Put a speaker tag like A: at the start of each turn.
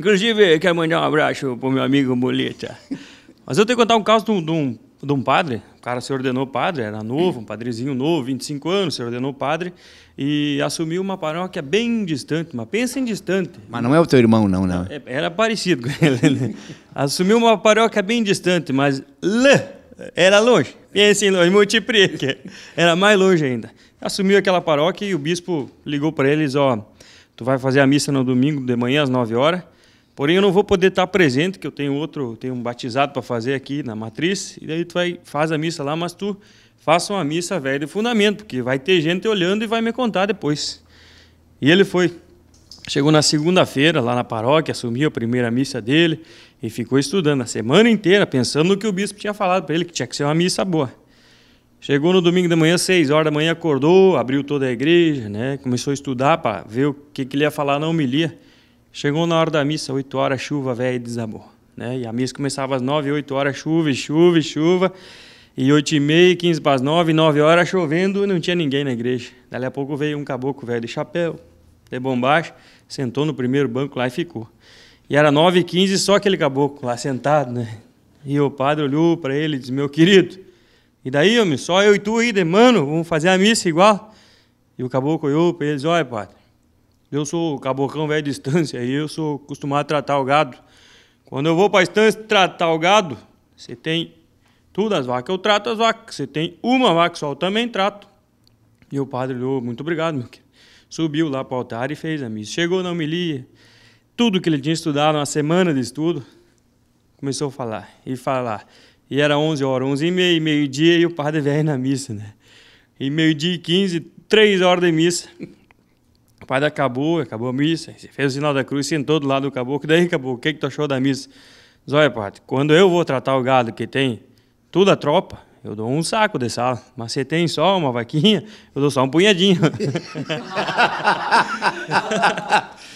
A: Inclusive, eu quero mandar um abraço pro meu amigo Bolita. Mas eu tenho que contar um caso de um, de um, de um padre. O cara se ordenou padre, era novo, um padrezinho novo, 25 anos, se ordenou padre e assumiu uma paróquia bem distante, mas pensa em distante. Mas não é o teu irmão, não, não. É, era parecido com ele. Né? assumiu uma paróquia bem distante, mas lá era longe. Pensa em longe, multiplique. Era mais longe ainda. Assumiu aquela paróquia e o bispo ligou para eles, ó, tu vai fazer a missa no domingo de manhã às 9 horas Porém, eu não vou poder estar presente, que eu tenho outro, tenho um batizado para fazer aqui na matriz, e daí tu vai, faz a missa lá, mas tu faça uma missa velha de fundamento, porque vai ter gente olhando e vai me contar depois. E ele foi. Chegou na segunda-feira, lá na paróquia, assumiu a primeira missa dele e ficou estudando a semana inteira, pensando no que o bispo tinha falado para ele, que tinha que ser uma missa boa. Chegou no domingo de manhã, seis horas da manhã, acordou, abriu toda a igreja, né? começou a estudar para ver o que, que ele ia falar na homilia. Chegou na hora da missa, 8 horas, chuva, velho, desabou. Né? E a missa começava às 9, 8 horas, chuva, chuva, chuva. E 8 e meia, 15 para as 9, 9 horas, chovendo, não tinha ninguém na igreja. Daí a pouco veio um caboclo velho de chapéu, de bombacha, sentou no primeiro banco lá e ficou. E era 9 e 15 só aquele caboclo lá sentado, né? E o padre olhou para ele e disse, meu querido, e daí, homem, só eu e tu aí, de mano, vamos fazer a missa igual? E o caboclo olhou para ele e disse, olha, padre, eu sou cabocão velho de estância e eu sou acostumado a tratar o gado. Quando eu vou para a estância tratar o gado, você tem tudo as vacas, eu trato as vacas. Você tem uma vaca só, eu também trato. E o padre olhou, muito obrigado, meu querido. Subiu lá para o altar e fez a missa. Chegou na homilia, tudo que ele tinha estudado, uma semana de estudo, começou a falar e falar. E era 11 horas, 11 e meia, meio-dia, e o padre veio na missa, né? E meio-dia e 15, 3 horas de missa padre acabou, acabou a missa, fez o sinal da cruz, sentou do lado do caboclo, daí acabou, o que, que tu achou da missa? Diz, olha, padre, quando eu vou tratar o gado que tem toda a tropa, eu dou um saco de sala, mas você tem só uma vaquinha, eu dou só um punhadinho.